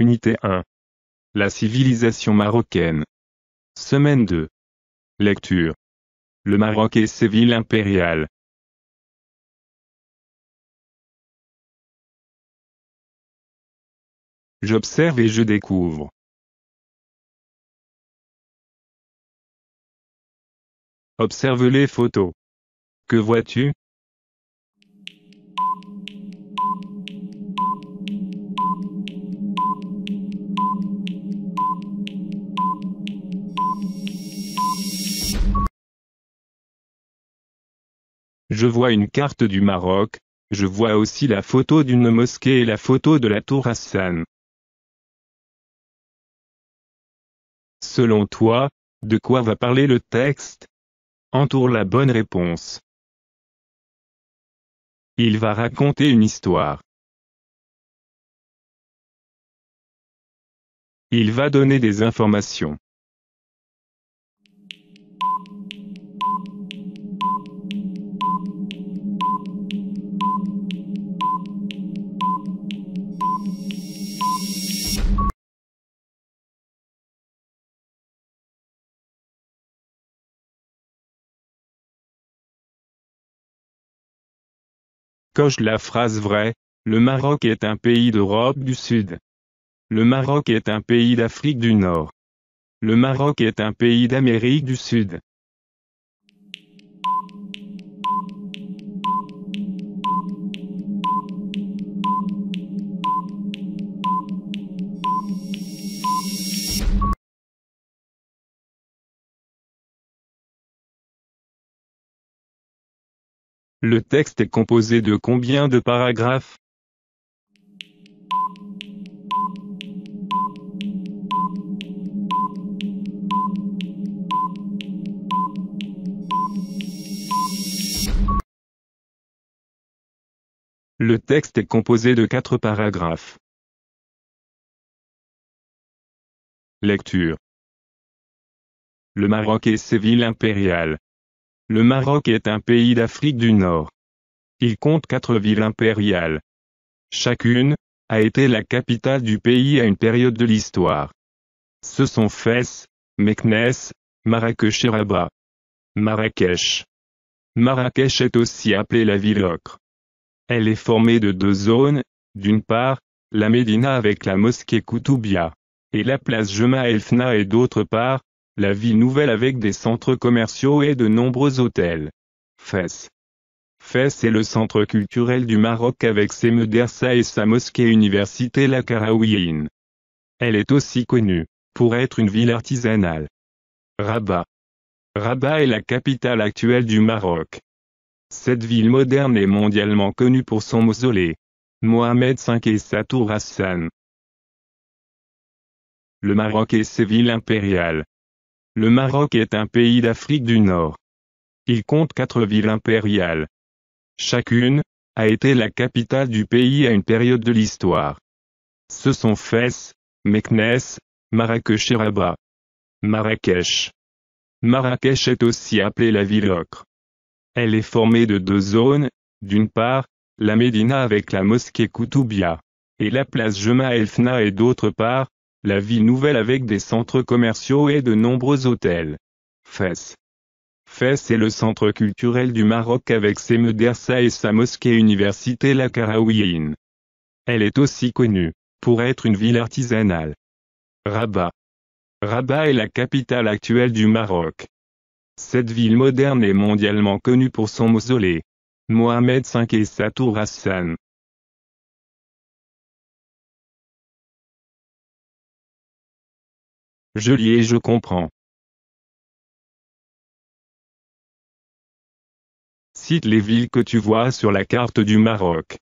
Unité 1. La civilisation marocaine. Semaine 2. Lecture. Le Maroc et ses villes impériales. J'observe et je découvre. Observe les photos. Que vois-tu Je vois une carte du Maroc, je vois aussi la photo d'une mosquée et la photo de la tour Hassan. Selon toi, de quoi va parler le texte Entoure la bonne réponse. Il va raconter une histoire. Il va donner des informations. coche la phrase vraie, le Maroc est un pays d'Europe du Sud. Le Maroc est un pays d'Afrique du Nord. Le Maroc est un pays d'Amérique du Sud. Le texte est composé de combien de paragraphes Le texte est composé de quatre paragraphes. Lecture. Le Maroc et ses villes impériales. Le Maroc est un pays d'Afrique du Nord. Il compte quatre villes impériales. Chacune a été la capitale du pays à une période de l'histoire. Ce sont Fès, Meknès, Marrakech et Rabat. Marrakech. Marrakech est aussi appelée la ville ocre. Elle est formée de deux zones, d'une part, la Médina avec la mosquée Koutoubia, et la place Jema El et d'autre part, la ville nouvelle avec des centres commerciaux et de nombreux hôtels. Fès. Fès est le centre culturel du Maroc avec ses medersa et sa mosquée université La Karaouine. Elle est aussi connue pour être une ville artisanale. Rabat. Rabat est la capitale actuelle du Maroc. Cette ville moderne est mondialement connue pour son mausolée. Mohamed V et sa tour Hassan. Le Maroc et ses villes impériales. Le Maroc est un pays d'Afrique du Nord. Il compte quatre villes impériales. Chacune a été la capitale du pays à une période de l'histoire. Ce sont Fès, Meknès, Marrakech et Rabat. Marrakech. Marrakech est aussi appelée la ville ocre. Elle est formée de deux zones, d'une part, la Médina avec la mosquée Koutoubia, et la place Jema El Fna et d'autre part, la ville nouvelle avec des centres commerciaux et de nombreux hôtels. Fès. Fès est le centre culturel du Maroc avec ses modersa et sa mosquée université La Karaouine. Elle est aussi connue pour être une ville artisanale. Rabat. Rabat est la capitale actuelle du Maroc. Cette ville moderne est mondialement connue pour son mausolée. Mohamed V et sa tour Hassan. Je lis et je comprends. Cite les villes que tu vois sur la carte du Maroc.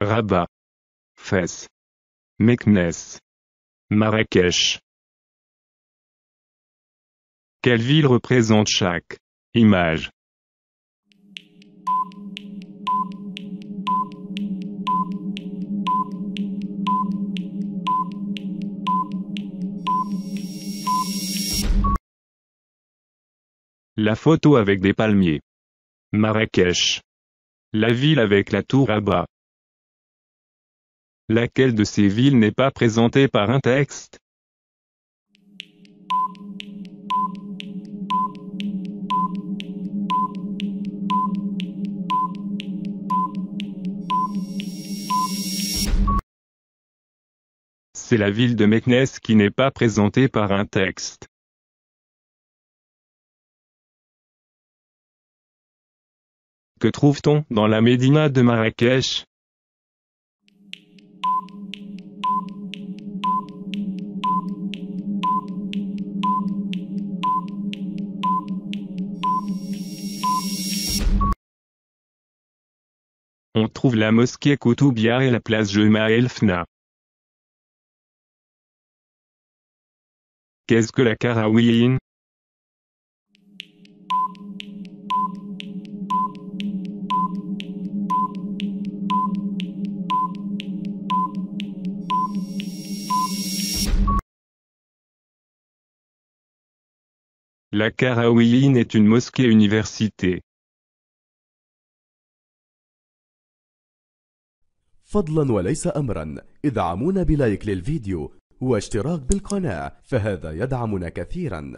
Rabat. Fès. Meknès. Marrakech. Quelle ville représente chaque image La photo avec des palmiers. Marrakech. La ville avec la tour à bas. Laquelle de ces villes n'est pas présentée par un texte c'est la ville de Meknes qui n'est pas présentée par un texte. Que trouve-t-on dans la Médina de Marrakech On trouve la mosquée Koutoubia et la place Jema El Fna. Qu'est-ce que la Karawiyin La Karawiyin est une mosquée-université. فضلا وليس أمرا ادعمونا بلايك للفيديو واشتراك بالقناة فهذا يدعمنا كثيرا